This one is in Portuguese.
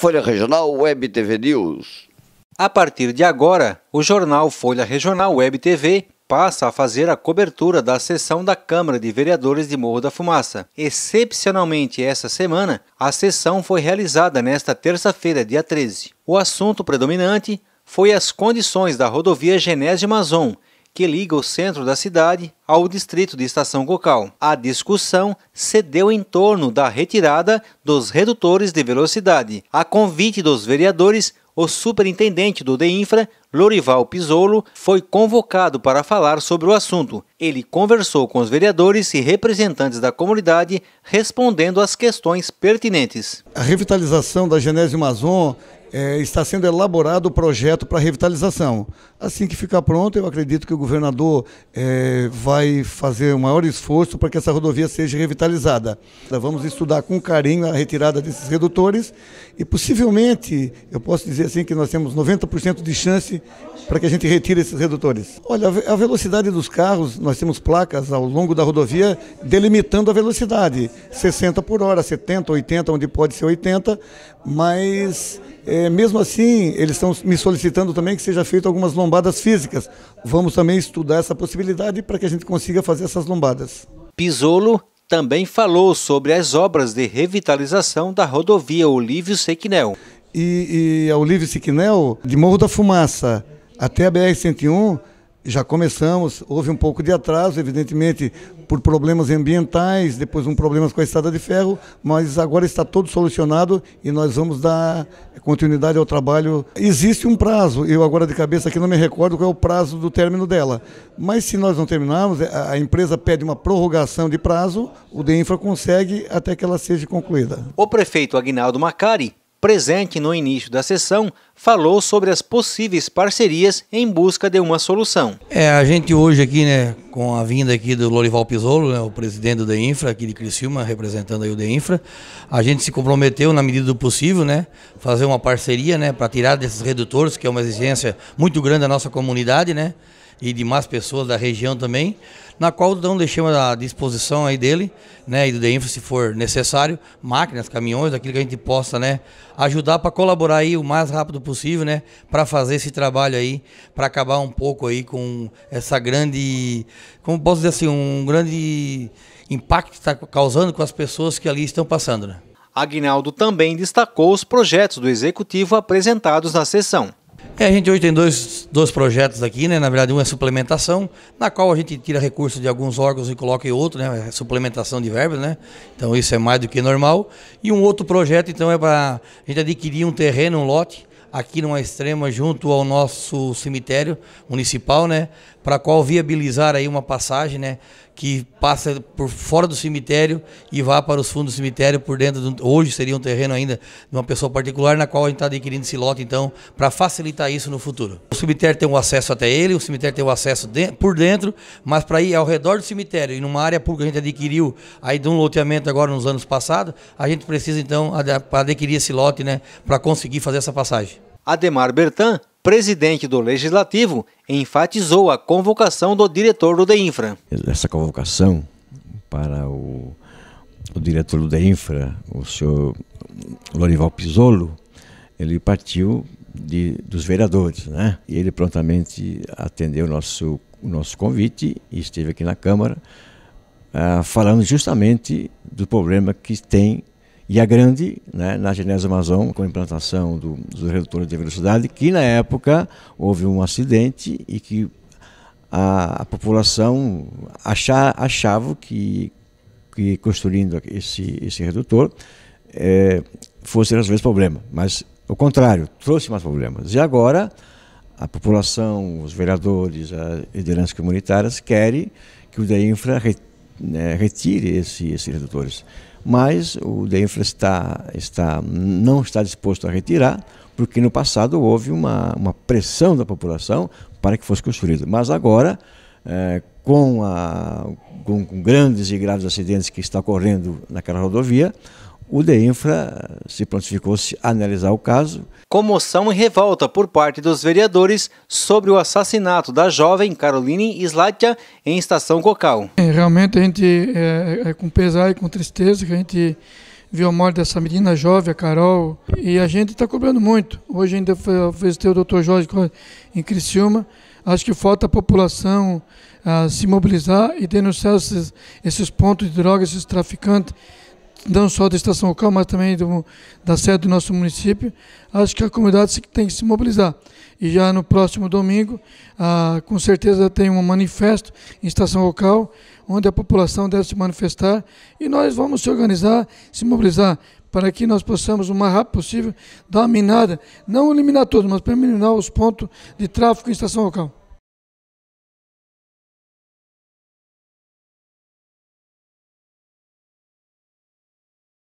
Folha Regional Web TV News. A partir de agora, o jornal Folha Regional Web TV passa a fazer a cobertura da sessão da Câmara de Vereadores de Morro da Fumaça. Excepcionalmente essa semana, a sessão foi realizada nesta terça-feira, dia 13. O assunto predominante foi as condições da rodovia Genésio Mazon, que liga o centro da cidade ao distrito de Estação Cocal. A discussão cedeu em torno da retirada dos redutores de velocidade. A convite dos vereadores, o superintendente do DEINFRA, Lorival Pisolo foi convocado para falar sobre o assunto. Ele conversou com os vereadores e representantes da comunidade, respondendo às questões pertinentes. A revitalização da Genésio Amazon é, está sendo elaborado o projeto para revitalização. Assim que ficar pronto, eu acredito que o governador é, vai fazer o maior esforço para que essa rodovia seja revitalizada. Vamos estudar com carinho a retirada desses redutores e possivelmente, eu posso dizer assim, que nós temos 90% de chance para que a gente retire esses redutores. Olha, a velocidade dos carros, nós temos placas ao longo da rodovia delimitando a velocidade, 60 por hora, 70, 80, onde pode ser 80, mas é, mesmo assim eles estão me solicitando também que seja feito algumas lombadas físicas. Vamos também estudar essa possibilidade para que a gente consiga fazer essas lombadas. Pisolo também falou sobre as obras de revitalização da rodovia Olívio Sequinel e, e a Olívio Siquinel, de Morro da Fumaça até a BR-101, já começamos, houve um pouco de atraso, evidentemente, por problemas ambientais, depois um problemas com a estrada de ferro, mas agora está todo solucionado e nós vamos dar continuidade ao trabalho. Existe um prazo, eu agora de cabeça aqui não me recordo qual é o prazo do término dela, mas se nós não terminarmos, a empresa pede uma prorrogação de prazo, o DEINFRA consegue até que ela seja concluída. O prefeito Agnaldo Macari presente no início da sessão, falou sobre as possíveis parcerias em busca de uma solução. É, a gente hoje aqui, né, com a vinda aqui do Lorival Pisolo, né, o presidente da Infra aqui de Criciúma, representando aí o Infra, a gente se comprometeu na medida do possível, né, fazer uma parceria, né, para tirar desses redutores, que é uma exigência muito grande da nossa comunidade, né, e demais pessoas da região também, na qual então deixamos à disposição aí dele, né, e do DEINFRA se for necessário, máquinas, caminhões, aquilo que a gente possa, né, ajudar para colaborar aí o mais rápido possível, né, para fazer esse trabalho aí, para acabar um pouco aí com essa grande, como posso dizer assim, um grande impacto que está causando com as pessoas que ali estão passando, né. Agnaldo também destacou os projetos do executivo apresentados na sessão. É, a gente hoje tem dois, dois projetos aqui, né? Na verdade, um é suplementação, na qual a gente tira recursos de alguns órgãos e coloca em outro, né? É suplementação de verbas, né? Então isso é mais do que normal. E um outro projeto, então, é para a gente adquirir um terreno, um lote, aqui numa extrema, junto ao nosso cemitério municipal, né? Para qual viabilizar aí uma passagem, né? que passa por fora do cemitério e vá para os fundos do cemitério por dentro. Do, hoje seria um terreno ainda de uma pessoa particular, na qual a gente está adquirindo esse lote, então, para facilitar isso no futuro. O cemitério tem um acesso até ele, o cemitério tem um acesso de, por dentro, mas para ir ao redor do cemitério e numa área pública que a gente adquiriu aí de um loteamento agora nos anos passados, a gente precisa então ad, adquirir esse lote né, para conseguir fazer essa passagem. Ademar Bertan, presidente do Legislativo enfatizou a convocação do diretor do DEINFRA. Essa convocação para o, o diretor do DEINFRA, o senhor Lorival Pisolo, ele partiu de, dos vereadores, né? E ele prontamente atendeu o nosso, o nosso convite e esteve aqui na Câmara ah, falando justamente do problema que tem e a grande, né, na Genésia Amazon, com a implantação do, dos redutores de velocidade, que na época houve um acidente e que a, a população achar, achava que, que construindo esse, esse redutor é, fosse às vezes problema, mas o contrário, trouxe mais problemas. E agora a população, os vereadores, as lideranças comunitárias querem que o DEINFRA né, retire esses, esses redutores mas o DEINFRA está, está, não está disposto a retirar, porque no passado houve uma, uma pressão da população para que fosse construído. Mas agora, é, com, a, com, com grandes e graves acidentes que está ocorrendo naquela rodovia, o DEINFRA se prontificou-se a analisar o caso. Comoção e revolta por parte dos vereadores sobre o assassinato da jovem Caroline Slatia em Estação Cocal. É, realmente a gente, é, é, é com pesar e com tristeza, que a gente viu a morte dessa menina jovem, a Carol, e a gente está cobrando muito. Hoje ainda ter o doutor Jorge em Criciúma. Acho que falta a população a, ah, se mobilizar e denunciar esses, esses pontos de droga, esses traficantes, não só da Estação Local, mas também do, da sede do nosso município, acho que a comunidade tem que se mobilizar. E já no próximo domingo, ah, com certeza tem um manifesto em Estação Local, onde a população deve se manifestar, e nós vamos se organizar, se mobilizar, para que nós possamos, o mais rápido possível, dar uma minada, não eliminar todos, mas eliminar os pontos de tráfego em Estação Local.